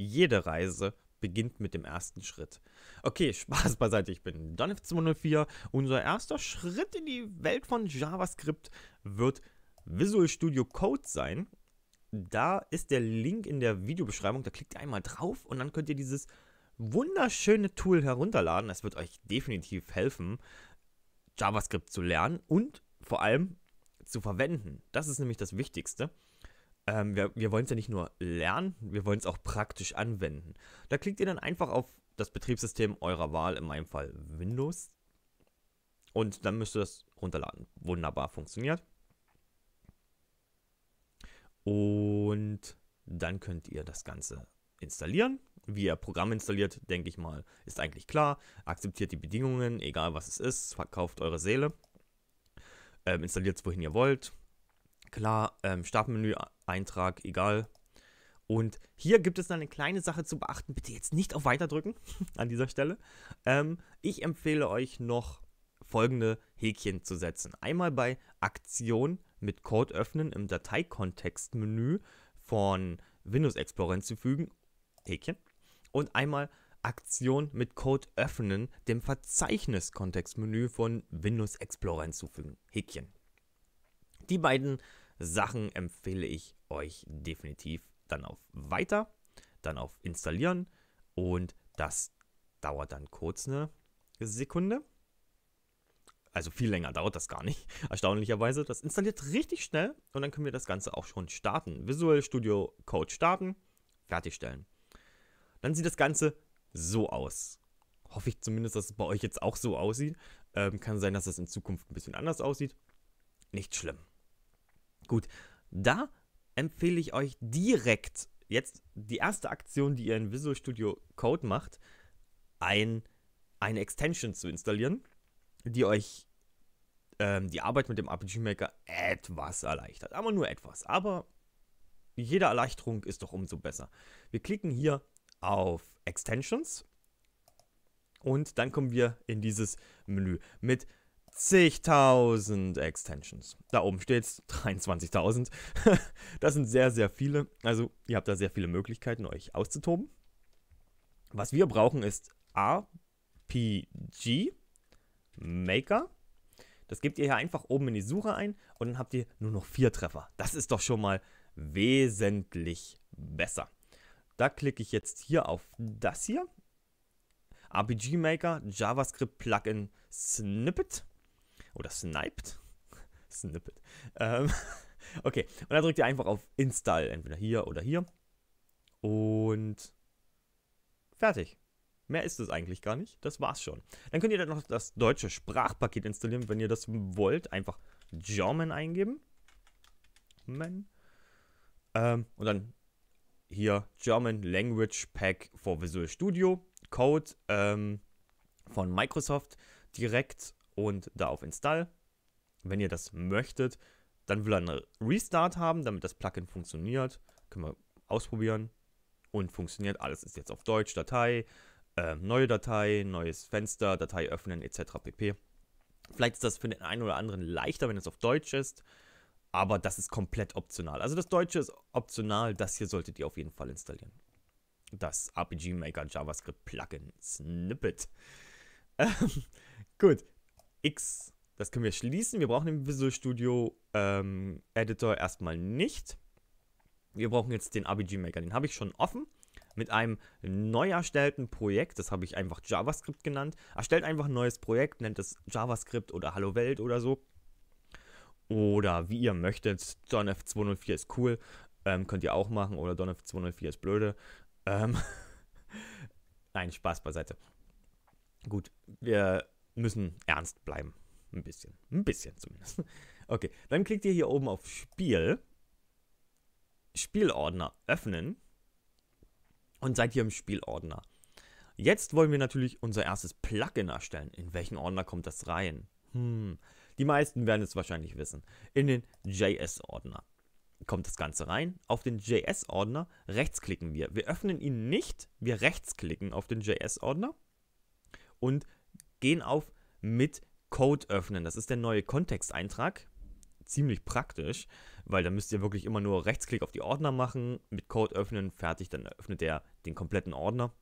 Jede Reise beginnt mit dem ersten Schritt. Okay, Spaß beiseite, ich bin Donif204. Unser erster Schritt in die Welt von JavaScript wird Visual Studio Code sein. Da ist der Link in der Videobeschreibung, da klickt ihr einmal drauf und dann könnt ihr dieses wunderschöne Tool herunterladen. Es wird euch definitiv helfen, JavaScript zu lernen und vor allem zu verwenden. Das ist nämlich das Wichtigste ähm, wir, wir wollen es ja nicht nur lernen, wir wollen es auch praktisch anwenden. Da klickt ihr dann einfach auf das Betriebssystem eurer Wahl, in meinem Fall Windows. Und dann müsst ihr das runterladen. Wunderbar funktioniert. Und dann könnt ihr das Ganze installieren. Wie ihr Programm installiert, denke ich mal, ist eigentlich klar. Akzeptiert die Bedingungen, egal was es ist, verkauft eure Seele. Ähm, installiert es, wohin ihr wollt. Klar, ähm, Startmenü-Eintrag, egal. Und hier gibt es dann eine kleine Sache zu beachten. Bitte jetzt nicht auf Weiter drücken an dieser Stelle. Ähm, ich empfehle euch noch folgende Häkchen zu setzen. Einmal bei Aktion mit Code öffnen im Dateikontextmenü von Windows Explorer hinzufügen. Häkchen. Und einmal Aktion mit Code öffnen dem Verzeichniskontextmenü von Windows Explorer hinzufügen. Häkchen. Die beiden Sachen empfehle ich euch definitiv dann auf Weiter, dann auf Installieren und das dauert dann kurz eine Sekunde. Also viel länger dauert das gar nicht, erstaunlicherweise. Das installiert richtig schnell und dann können wir das Ganze auch schon starten. Visual Studio Code starten, fertigstellen. Dann sieht das Ganze so aus. Hoffe ich zumindest, dass es bei euch jetzt auch so aussieht. Ähm, kann sein, dass es in Zukunft ein bisschen anders aussieht. Nicht schlimm. Gut, da empfehle ich euch direkt jetzt die erste Aktion, die ihr in Visual Studio Code macht, ein, eine Extension zu installieren, die euch ähm, die Arbeit mit dem RPG Maker etwas erleichtert. Aber nur etwas. Aber jede Erleichterung ist doch umso besser. Wir klicken hier auf Extensions und dann kommen wir in dieses Menü mit 20.000 Extensions. Da oben steht es 23.000. das sind sehr, sehr viele. Also ihr habt da sehr viele Möglichkeiten, euch auszutoben. Was wir brauchen ist RPG Maker. Das gebt ihr hier einfach oben in die Suche ein und dann habt ihr nur noch vier Treffer. Das ist doch schon mal wesentlich besser. Da klicke ich jetzt hier auf das hier. RPG Maker, JavaScript Plugin Snippet. Oder sniped? Snippet. Ähm, okay, und dann drückt ihr einfach auf Install, entweder hier oder hier. Und fertig. Mehr ist es eigentlich gar nicht. Das war's schon. Dann könnt ihr dann noch das deutsche Sprachpaket installieren, wenn ihr das wollt. Einfach German eingeben. Man. Ähm, und dann hier German Language Pack for Visual Studio. Code ähm, von Microsoft direkt und da auf Install. Wenn ihr das möchtet, dann will er einen Restart haben, damit das Plugin funktioniert. Können wir ausprobieren. Und funktioniert. Alles ist jetzt auf Deutsch, Datei, äh, neue Datei, neues Fenster, Datei öffnen etc. pp. Vielleicht ist das für den einen oder anderen leichter, wenn es auf Deutsch ist, aber das ist komplett optional. Also das Deutsche ist optional, das hier solltet ihr auf jeden Fall installieren. Das RPG Maker JavaScript Plugin Snippet. Ähm, gut, X. Das können wir schließen. Wir brauchen den Visual Studio ähm, Editor erstmal nicht. Wir brauchen jetzt den ABG Maker. Den habe ich schon offen. Mit einem neu erstellten Projekt, das habe ich einfach JavaScript genannt. Erstellt einfach ein neues Projekt, nennt es JavaScript oder Hallo Welt oder so. Oder wie ihr möchtet, Donf 204 ist cool, ähm, könnt ihr auch machen. Oder Donf 204 ist blöde. Ähm Nein, Spaß beiseite. Gut, wir müssen ernst bleiben. Ein bisschen. Ein bisschen zumindest. Okay, dann klickt ihr hier oben auf Spiel. Spielordner öffnen. Und seid hier im Spielordner. Jetzt wollen wir natürlich unser erstes Plugin erstellen. In welchen Ordner kommt das rein? Hm, die meisten werden es wahrscheinlich wissen. In den JS-Ordner kommt das Ganze rein. Auf den JS-Ordner rechtsklicken wir. Wir öffnen ihn nicht, wir rechtsklicken auf den JS-Ordner und gehen auf mit Code öffnen. Das ist der neue Kontexteintrag. Ziemlich praktisch, weil da müsst ihr wirklich immer nur Rechtsklick auf die Ordner machen, mit Code öffnen, fertig, dann öffnet er den kompletten Ordner.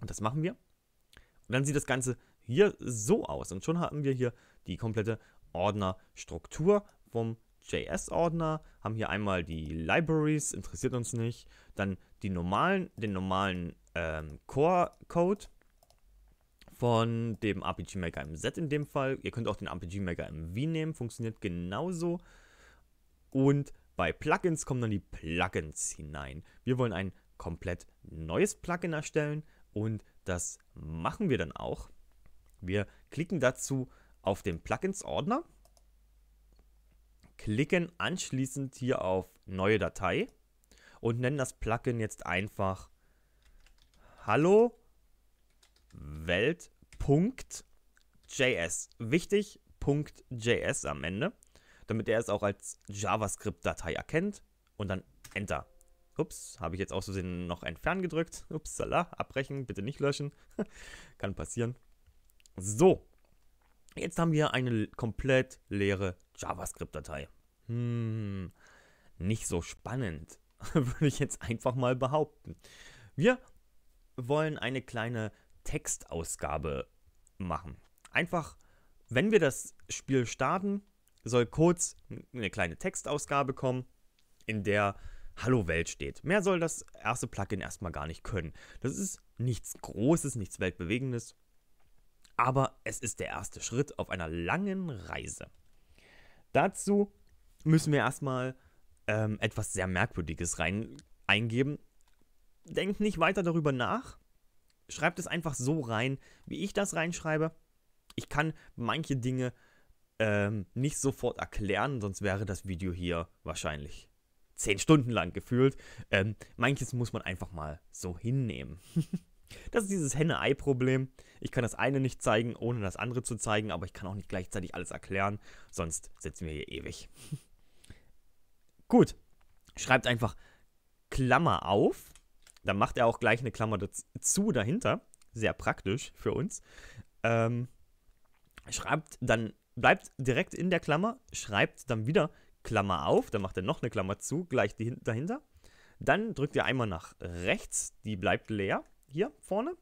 Und das machen wir. Und dann sieht das Ganze hier so aus. Und schon haben wir hier die komplette Ordnerstruktur vom JS-Ordner, haben hier einmal die Libraries, interessiert uns nicht, dann die normalen, den normalen ähm, Core-Code, von dem RPG Maker im Set in dem Fall. Ihr könnt auch den RPG Maker im Wii nehmen, funktioniert genauso. Und bei Plugins kommen dann die Plugins hinein. Wir wollen ein komplett neues Plugin erstellen und das machen wir dann auch. Wir klicken dazu auf den Plugins-Ordner, klicken anschließend hier auf Neue Datei und nennen das Plugin jetzt einfach Hallo Welt Punkt JS. Wichtig, Punkt JS am Ende, damit er es auch als JavaScript-Datei erkennt und dann Enter. Ups, habe ich jetzt aus Versehen noch entfernen gedrückt. Upsala, abbrechen, bitte nicht löschen. Kann passieren. So, jetzt haben wir eine komplett leere JavaScript-Datei. Hm, nicht so spannend, würde ich jetzt einfach mal behaupten. Wir wollen eine kleine Textausgabe machen. Einfach, wenn wir das Spiel starten, soll kurz eine kleine Textausgabe kommen, in der Hallo Welt steht. Mehr soll das erste Plugin erstmal gar nicht können. Das ist nichts Großes, nichts Weltbewegendes, aber es ist der erste Schritt auf einer langen Reise. Dazu müssen wir erstmal ähm, etwas sehr Merkwürdiges rein eingeben. Denkt nicht weiter darüber nach, Schreibt es einfach so rein, wie ich das reinschreibe. Ich kann manche Dinge ähm, nicht sofort erklären, sonst wäre das Video hier wahrscheinlich zehn Stunden lang gefühlt. Ähm, manches muss man einfach mal so hinnehmen. das ist dieses Henne-Ei-Problem. Ich kann das eine nicht zeigen, ohne das andere zu zeigen, aber ich kann auch nicht gleichzeitig alles erklären, sonst sitzen wir hier ewig. Gut, schreibt einfach Klammer auf dann macht er auch gleich eine Klammer dazu dahinter. Sehr praktisch für uns. Ähm, schreibt dann, bleibt direkt in der Klammer, schreibt dann wieder Klammer auf, dann macht er noch eine Klammer zu, gleich die, dahinter. Dann drückt ihr einmal nach rechts, die bleibt leer, hier vorne.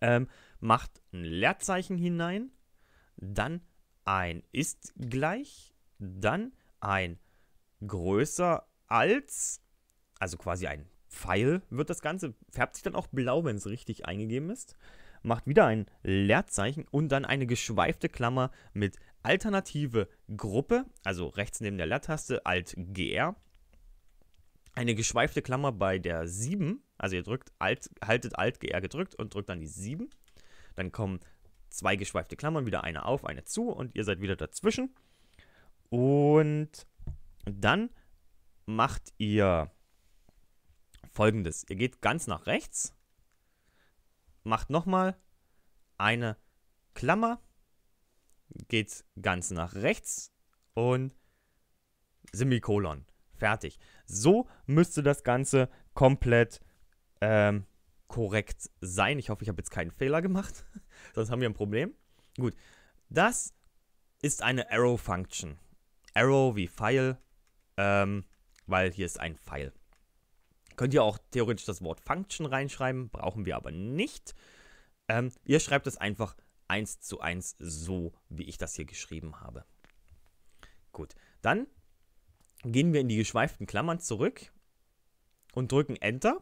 Ähm, macht ein Leerzeichen hinein, dann ein ist gleich, dann ein größer als, also quasi ein Pfeil wird das Ganze, färbt sich dann auch blau, wenn es richtig eingegeben ist, macht wieder ein Leerzeichen und dann eine geschweifte Klammer mit alternative Gruppe, also rechts neben der Leertaste Alt GR, eine geschweifte Klammer bei der 7, also ihr drückt Alt, haltet Alt GR gedrückt und drückt dann die 7, dann kommen zwei geschweifte Klammern, wieder eine auf, eine zu und ihr seid wieder dazwischen und dann macht ihr folgendes. Ihr geht ganz nach rechts, macht nochmal eine Klammer, geht ganz nach rechts und Semikolon. Fertig. So müsste das Ganze komplett ähm, korrekt sein. Ich hoffe, ich habe jetzt keinen Fehler gemacht. Sonst haben wir ein Problem. Gut. Das ist eine Arrow-Function. Arrow wie File, ähm, weil hier ist ein File. Könnt ihr auch theoretisch das Wort Function reinschreiben, brauchen wir aber nicht. Ähm, ihr schreibt es einfach eins zu eins so, wie ich das hier geschrieben habe. Gut, dann gehen wir in die geschweiften Klammern zurück und drücken Enter.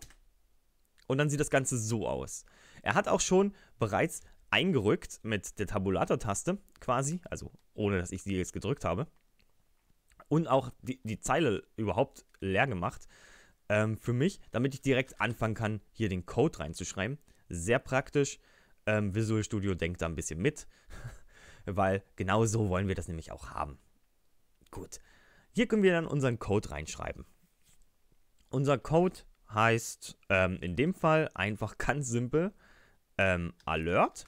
Und dann sieht das Ganze so aus. Er hat auch schon bereits eingerückt mit der Tabulator-Taste quasi, also ohne dass ich sie jetzt gedrückt habe. Und auch die, die Zeile überhaupt leer gemacht ähm, für mich, damit ich direkt anfangen kann, hier den Code reinzuschreiben. Sehr praktisch. Ähm, Visual Studio denkt da ein bisschen mit, weil genau so wollen wir das nämlich auch haben. Gut, hier können wir dann unseren Code reinschreiben. Unser Code heißt ähm, in dem Fall einfach ganz simpel ähm, Alert.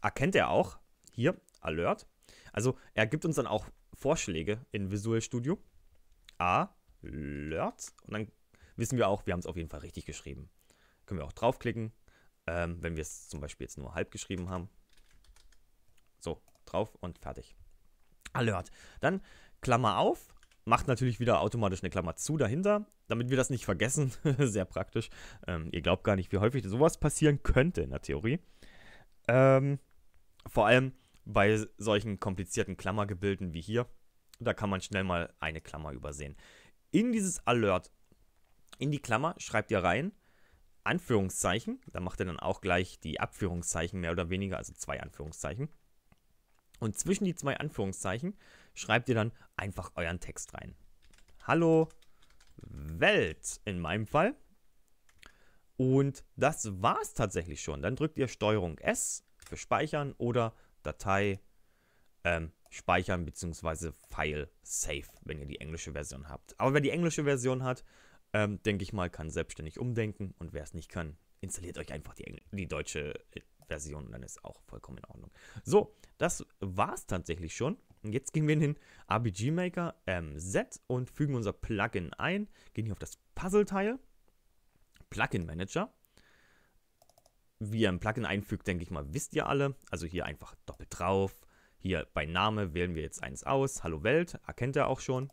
Erkennt er auch. Hier, Alert. Also er gibt uns dann auch Vorschläge in Visual Studio. A, Alerts und dann wissen wir auch, wir haben es auf jeden Fall richtig geschrieben. Können wir auch draufklicken, ähm, wenn wir es zum Beispiel jetzt nur halb geschrieben haben. So, drauf und fertig. Alert. Dann Klammer auf, macht natürlich wieder automatisch eine Klammer zu dahinter, damit wir das nicht vergessen. Sehr praktisch. Ähm, ihr glaubt gar nicht, wie häufig sowas passieren könnte in der Theorie. Ähm, vor allem bei solchen komplizierten Klammergebilden wie hier. Da kann man schnell mal eine Klammer übersehen in dieses Alert, in die Klammer, schreibt ihr rein, Anführungszeichen, da macht ihr dann auch gleich die Abführungszeichen mehr oder weniger, also zwei Anführungszeichen. Und zwischen die zwei Anführungszeichen schreibt ihr dann einfach euren Text rein. Hallo Welt in meinem Fall. Und das war es tatsächlich schon. Dann drückt ihr STRG S für Speichern oder Datei ähm, speichern bzw. File Save, wenn ihr die englische Version habt. Aber wer die englische Version hat, ähm, denke ich mal, kann selbstständig umdenken und wer es nicht kann, installiert euch einfach die, die deutsche äh, Version und dann ist auch vollkommen in Ordnung. So, das war es tatsächlich schon. jetzt gehen wir in den RBG Maker ähm, Set und fügen unser Plugin ein. Gehen hier auf das Puzzleteil, Plugin Manager. Wie ihr ein Plugin einfügt, denke ich mal, wisst ihr alle. Also hier einfach doppelt drauf, hier bei Name wählen wir jetzt eins aus. Hallo Welt, erkennt er auch schon.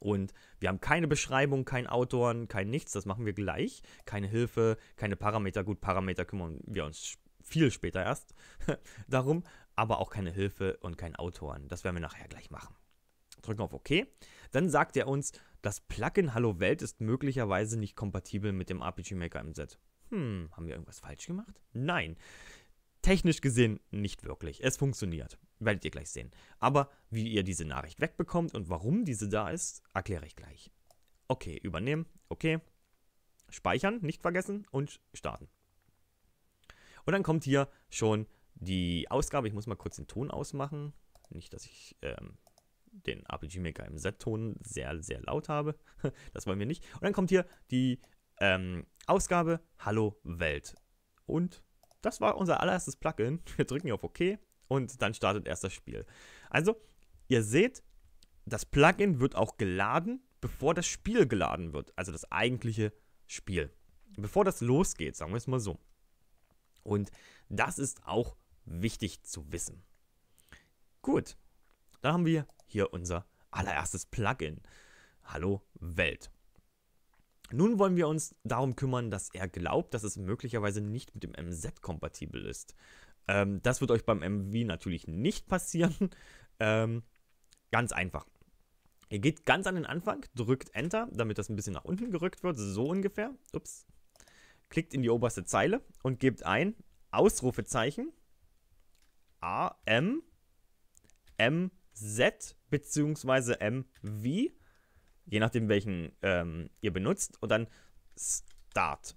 Und wir haben keine Beschreibung, kein Autoren, kein nichts, das machen wir gleich. Keine Hilfe, keine Parameter. Gut, Parameter kümmern wir uns viel später erst darum, aber auch keine Hilfe und kein Autoren. Das werden wir nachher gleich machen. Drücken auf OK. Dann sagt er uns, das Plugin Hallo Welt ist möglicherweise nicht kompatibel mit dem RPG Maker MZ. Hm, haben wir irgendwas falsch gemacht? Nein. Technisch gesehen nicht wirklich. Es funktioniert. Werdet ihr gleich sehen. Aber wie ihr diese Nachricht wegbekommt und warum diese da ist, erkläre ich gleich. Okay, übernehmen. Okay. Speichern, nicht vergessen und starten. Und dann kommt hier schon die Ausgabe. Ich muss mal kurz den Ton ausmachen. Nicht, dass ich ähm, den RPG Maker im Z-Ton sehr, sehr laut habe. das wollen wir nicht. Und dann kommt hier die ähm, Ausgabe Hallo Welt. Und das war unser allererstes Plugin. Wir drücken hier auf OK und dann startet erst das Spiel. Also, ihr seht, das Plugin wird auch geladen, bevor das Spiel geladen wird. Also das eigentliche Spiel. Bevor das losgeht, sagen wir es mal so. Und das ist auch wichtig zu wissen. Gut, dann haben wir hier unser allererstes Plugin. Hallo Welt. Nun wollen wir uns darum kümmern, dass er glaubt, dass es möglicherweise nicht mit dem MZ kompatibel ist. Ähm, das wird euch beim MV natürlich nicht passieren. Ähm, ganz einfach. Ihr geht ganz an den Anfang, drückt Enter, damit das ein bisschen nach unten gerückt wird, so ungefähr. Ups. Klickt in die oberste Zeile und gebt ein Ausrufezeichen AM MZ bzw. MV je nachdem welchen ähm, ihr benutzt und dann Start.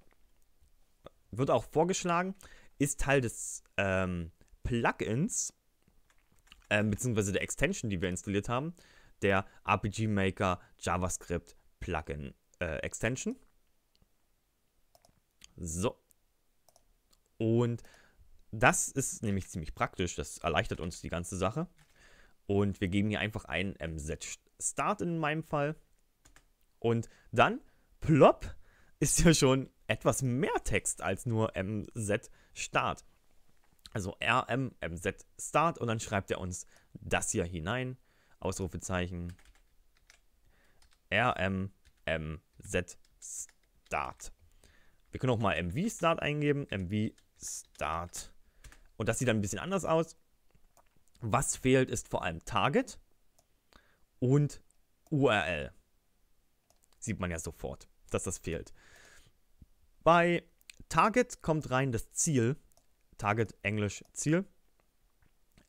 Wird auch vorgeschlagen, ist Teil des ähm, Plugins ähm, beziehungsweise der Extension, die wir installiert haben, der RPG Maker JavaScript Plugin äh, Extension. So. Und das ist nämlich ziemlich praktisch, das erleichtert uns die ganze Sache. Und wir geben hier einfach ein MZ Start in meinem Fall. Und dann, plopp, ist ja schon etwas mehr Text als nur MZ Start. Also RM, MZ Start und dann schreibt er uns das hier hinein. Ausrufezeichen RM, MZ Start. Wir können auch mal MV Start eingeben. MV Start. Und das sieht dann ein bisschen anders aus. Was fehlt, ist vor allem Target und URL sieht man ja sofort, dass das fehlt. Bei Target kommt rein das Ziel. Target, Englisch, Ziel.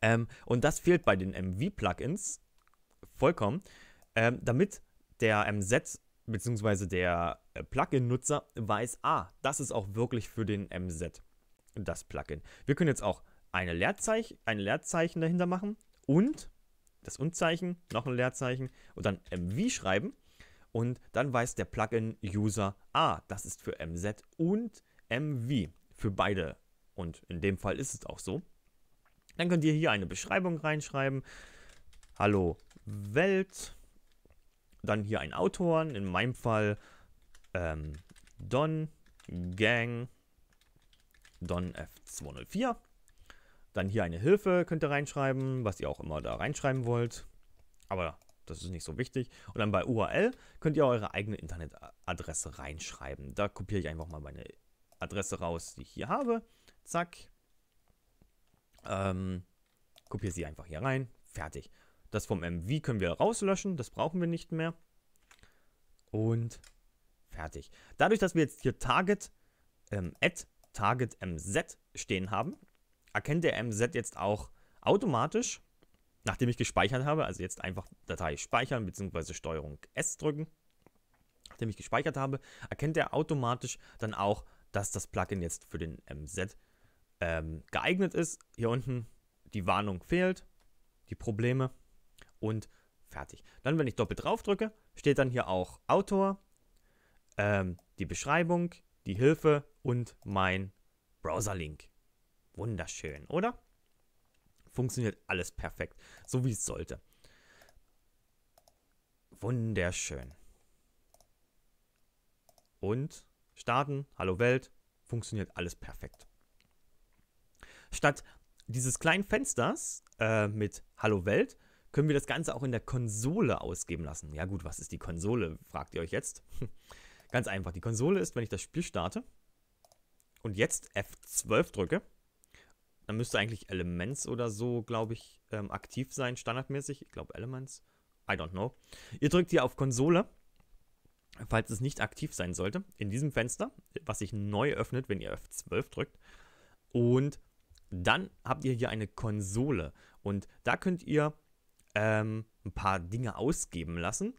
Ähm, und das fehlt bei den MV-Plugins vollkommen, ähm, damit der MZ bzw. der äh, Plugin-Nutzer weiß, ah, das ist auch wirklich für den MZ, das Plugin. Wir können jetzt auch eine Leerzeichen, ein Leerzeichen dahinter machen und das Und-Zeichen, noch ein Leerzeichen und dann MV schreiben. Und dann weiß der Plugin-User, ah, das ist für MZ und MV für beide. Und in dem Fall ist es auch so. Dann könnt ihr hier eine Beschreibung reinschreiben. Hallo Welt. Dann hier ein Autoren, in meinem Fall ähm, Don Gang Don F204. Dann hier eine Hilfe könnt ihr reinschreiben, was ihr auch immer da reinschreiben wollt. Aber das ist nicht so wichtig. Und dann bei URL könnt ihr eure eigene Internetadresse reinschreiben. Da kopiere ich einfach mal meine Adresse raus, die ich hier habe. Zack. Ähm, kopiere sie einfach hier rein. Fertig. Das vom MV können wir rauslöschen. Das brauchen wir nicht mehr. Und fertig. Dadurch, dass wir jetzt hier Target ähm, at Target MZ stehen haben, erkennt der MZ jetzt auch automatisch Nachdem ich gespeichert habe, also jetzt einfach Datei speichern bzw. Steuerung S drücken, nachdem ich gespeichert habe, erkennt er automatisch dann auch, dass das Plugin jetzt für den MZ ähm, geeignet ist. Hier unten die Warnung fehlt, die Probleme und fertig. Dann, wenn ich doppelt drauf drücke, steht dann hier auch Autor, ähm, die Beschreibung, die Hilfe und mein Browserlink. Wunderschön, oder? funktioniert alles perfekt, so wie es sollte. Wunderschön. Und starten, hallo Welt, funktioniert alles perfekt. Statt dieses kleinen Fensters äh, mit Hallo Welt können wir das Ganze auch in der Konsole ausgeben lassen. Ja gut, was ist die Konsole, fragt ihr euch jetzt. Hm. Ganz einfach, die Konsole ist, wenn ich das Spiel starte und jetzt F12 drücke, dann müsste eigentlich Elements oder so, glaube ich, ähm, aktiv sein, standardmäßig. Ich glaube Elements. I don't know. Ihr drückt hier auf Konsole, falls es nicht aktiv sein sollte, in diesem Fenster, was sich neu öffnet, wenn ihr F12 drückt. Und dann habt ihr hier eine Konsole. Und da könnt ihr ähm, ein paar Dinge ausgeben lassen,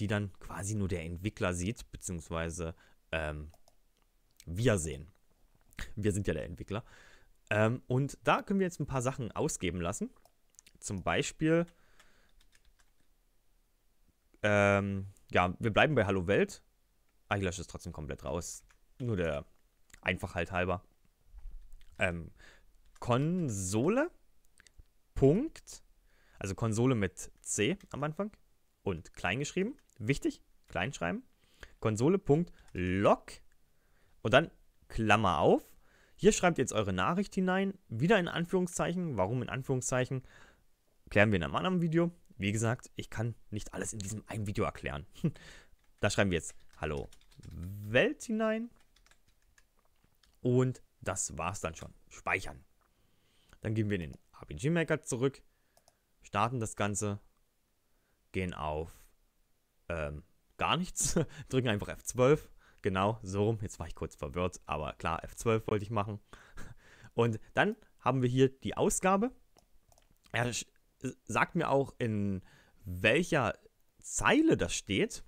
die dann quasi nur der Entwickler sieht, beziehungsweise ähm, wir sehen. Wir sind ja der Entwickler. Ähm, und da können wir jetzt ein paar Sachen ausgeben lassen. Zum Beispiel, ähm, ja, wir bleiben bei Hallo Welt. Ah, ich lösche es trotzdem komplett raus. Nur der Einfachheit halber. Ähm, Konsole. Punkt. Also Konsole mit C am Anfang und klein geschrieben. Wichtig, klein schreiben. Konsole. Punkt, log und dann Klammer auf hier schreibt ihr jetzt eure Nachricht hinein, wieder in Anführungszeichen. Warum in Anführungszeichen? Klären wir in einem anderen Video. Wie gesagt, ich kann nicht alles in diesem einen Video erklären. da schreiben wir jetzt Hallo Welt hinein. Und das war's dann schon. Speichern. Dann gehen wir in den RPG Maker zurück, starten das Ganze, gehen auf ähm, gar nichts, drücken einfach F12 Genau, so rum. Jetzt war ich kurz verwirrt, aber klar, F12 wollte ich machen. Und dann haben wir hier die Ausgabe. Er äh, sagt mir auch, in welcher Zeile das steht.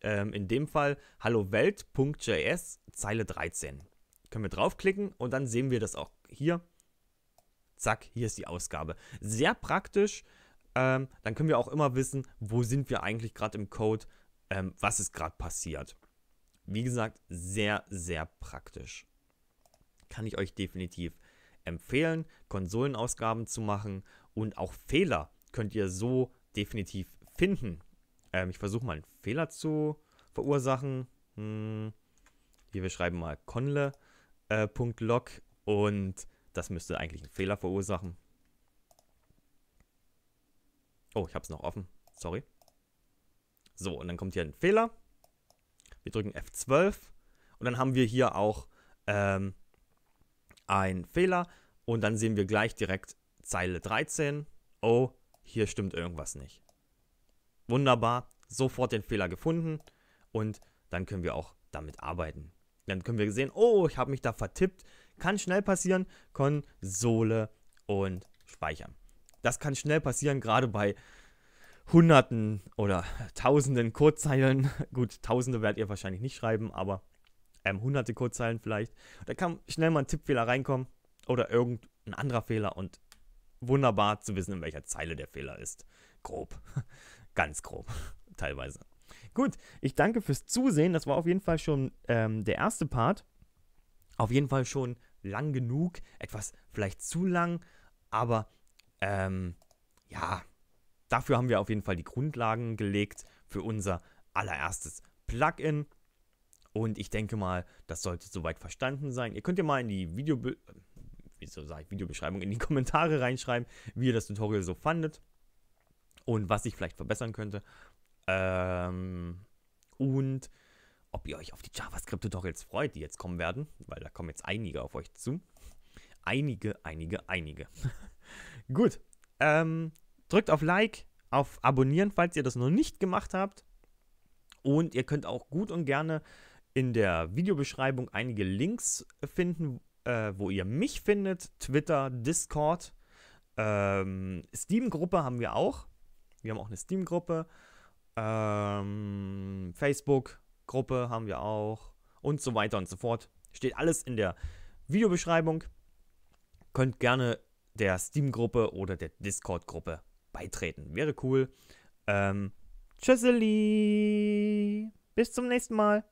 Ähm, in dem Fall Hallo Welt.js Zeile 13. Können wir draufklicken und dann sehen wir das auch hier. Zack, hier ist die Ausgabe. Sehr praktisch. Ähm, dann können wir auch immer wissen, wo sind wir eigentlich gerade im Code, ähm, was ist gerade passiert. Wie gesagt, sehr, sehr praktisch. Kann ich euch definitiv empfehlen, Konsolenausgaben zu machen und auch Fehler könnt ihr so definitiv finden. Ähm, ich versuche mal einen Fehler zu verursachen. Hm. Hier, wir schreiben mal conle.log äh, und das müsste eigentlich einen Fehler verursachen. Oh, ich habe es noch offen. Sorry. So, und dann kommt hier ein Fehler. Wir drücken F12 und dann haben wir hier auch ähm, einen Fehler und dann sehen wir gleich direkt Zeile 13. Oh, hier stimmt irgendwas nicht. Wunderbar, sofort den Fehler gefunden und dann können wir auch damit arbeiten. Dann können wir sehen, oh, ich habe mich da vertippt. Kann schnell passieren. Konsole und speichern. Das kann schnell passieren, gerade bei Hunderten oder Tausenden Codezeilen, gut, Tausende werdet ihr wahrscheinlich nicht schreiben, aber ähm, Hunderte Codezeilen vielleicht. Da kann schnell mal ein Tippfehler reinkommen oder irgendein anderer Fehler und wunderbar zu wissen, in welcher Zeile der Fehler ist. Grob, ganz grob, teilweise. Gut, ich danke fürs Zusehen. Das war auf jeden Fall schon ähm, der erste Part. Auf jeden Fall schon lang genug, etwas vielleicht zu lang, aber ähm, ja Dafür haben wir auf jeden Fall die Grundlagen gelegt für unser allererstes Plugin. Und ich denke mal, das sollte soweit verstanden sein. Ihr könnt ja mal in die Video äh, wieso sage ich Videobeschreibung, in die Kommentare reinschreiben, wie ihr das Tutorial so fandet und was ich vielleicht verbessern könnte. Ähm, und ob ihr euch auf die JavaScript-Tutorials freut, die jetzt kommen werden, weil da kommen jetzt einige auf euch zu. Einige, einige, einige. Gut. Ähm, Drückt auf Like, auf Abonnieren, falls ihr das noch nicht gemacht habt. Und ihr könnt auch gut und gerne in der Videobeschreibung einige Links finden, äh, wo ihr mich findet. Twitter, Discord, ähm, Steam-Gruppe haben wir auch. Wir haben auch eine Steam-Gruppe. Ähm, Facebook-Gruppe haben wir auch. Und so weiter und so fort. Steht alles in der Videobeschreibung. Könnt gerne der Steam-Gruppe oder der Discord-Gruppe beitreten. Wäre cool. Ähm, tschüsseli. Bis zum nächsten Mal.